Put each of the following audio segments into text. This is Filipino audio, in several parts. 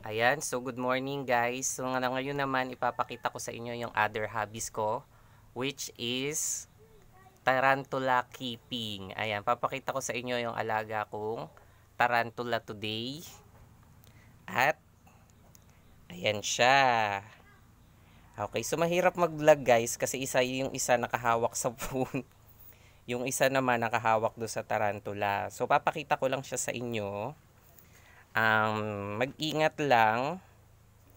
Ayan, so good morning guys. So ngayon naman ipapakita ko sa inyo yung other hobbies ko which is tarantula keeping. Ayan, papakita ko sa inyo yung alaga kong tarantula today. At ayan siya. Okay, so mahirap mag-vlog guys kasi isa yung isa nakahawak sa phone. yung isa naman nakahawak do sa tarantula. So papakita ko lang siya sa inyo um, mag-ingat lang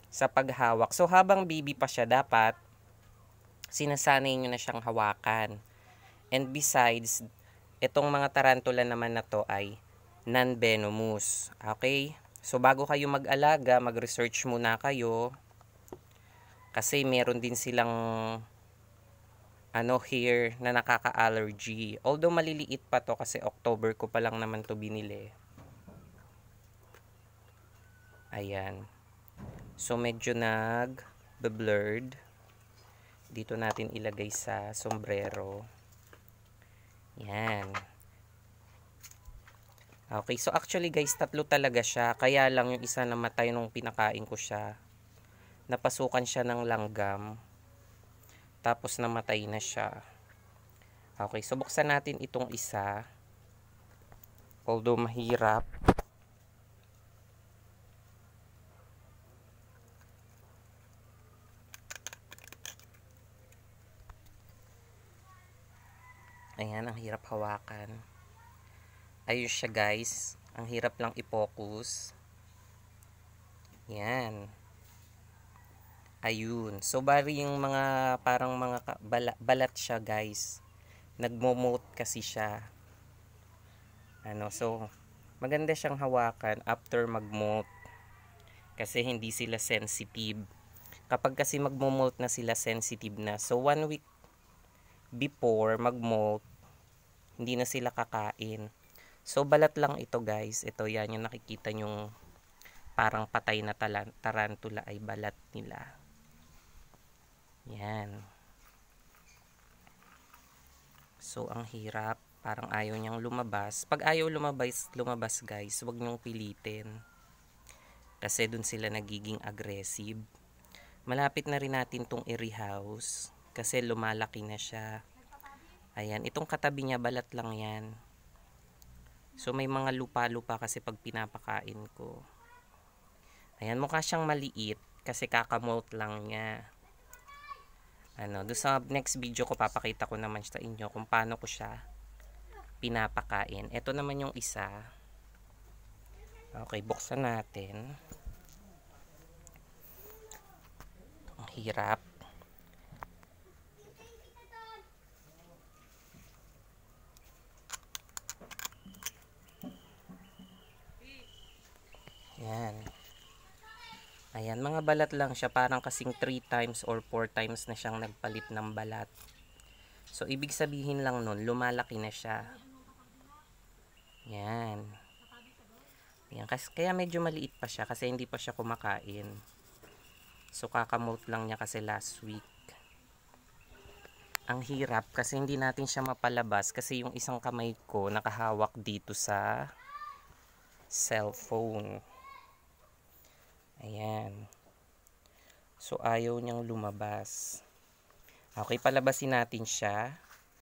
sa paghawak. So, habang baby pa siya, dapat sinasanay nyo na siyang hawakan. And besides, itong mga tarantula naman na to ay non-venomous. Okay? So, bago kayo mag-alaga, mag-research muna kayo. Kasi meron din silang ano here na nakaka-allergy. Although maliliit pa to kasi October ko pa lang naman to binili. Ayan. So, medyo nag-blurred. Dito natin ilagay sa sombrero. Yan. Okay, so actually guys, tatlo talaga siya. Kaya lang yung isa namatay nung pinakain ko siya. Napasukan siya ng langgam. Tapos namatay na siya. Okay, so buksan natin itong isa. Although mahirap, Ayan, ang hirap hawakan. Ayun siya guys. Ang hirap lang i-focus. Yan. Ayun. So, bari yung mga parang mga bala, balat siya guys. Nagmo-mote kasi siya. Ano, so, maganda siyang hawakan after mag-molt kasi hindi sila sensitive kapag kasi magmo-molt na sila sensitive na so one week before mag-molt, hindi na sila kakain. So, balat lang ito guys. Ito yan yung nakikita nyong parang patay na tarantula ay balat nila. Yan. So, ang hirap. Parang ayaw niyang lumabas. Pag ayaw lumabas, lumabas guys, huwag niyong pilitin. Kasi dun sila nagiging aggressive. Malapit na rin natin tong i-rehouse. Kasi lumalaki na siya. Ayan, itong katabi niya balat lang 'yan. So may mga lupa-lupa kasi pag pinapakain ko. Ayan, mukha siyang maliit kasi kakamote lang niya. Ano, do sa next video ko papakita ko naman sa inyo kung paano ko siya pinapakain. Ito naman yung isa. Okay, buksan natin. Ang hirap. Ayan, mga balat lang siya. Parang kasing 3 times or 4 times na siyang nagpalit ng balat. So, ibig sabihin lang nun, lumalaki na siya. Yan. Yan. Kasi, kaya medyo maliit pa siya kasi hindi pa siya kumakain. So, kakamote lang niya kasi last week. Ang hirap kasi hindi natin siya mapalabas kasi yung isang kamay ko nakahawak dito sa cellphone. Ayan. So, ayaw niyang lumabas. Okay, palabasin natin siya.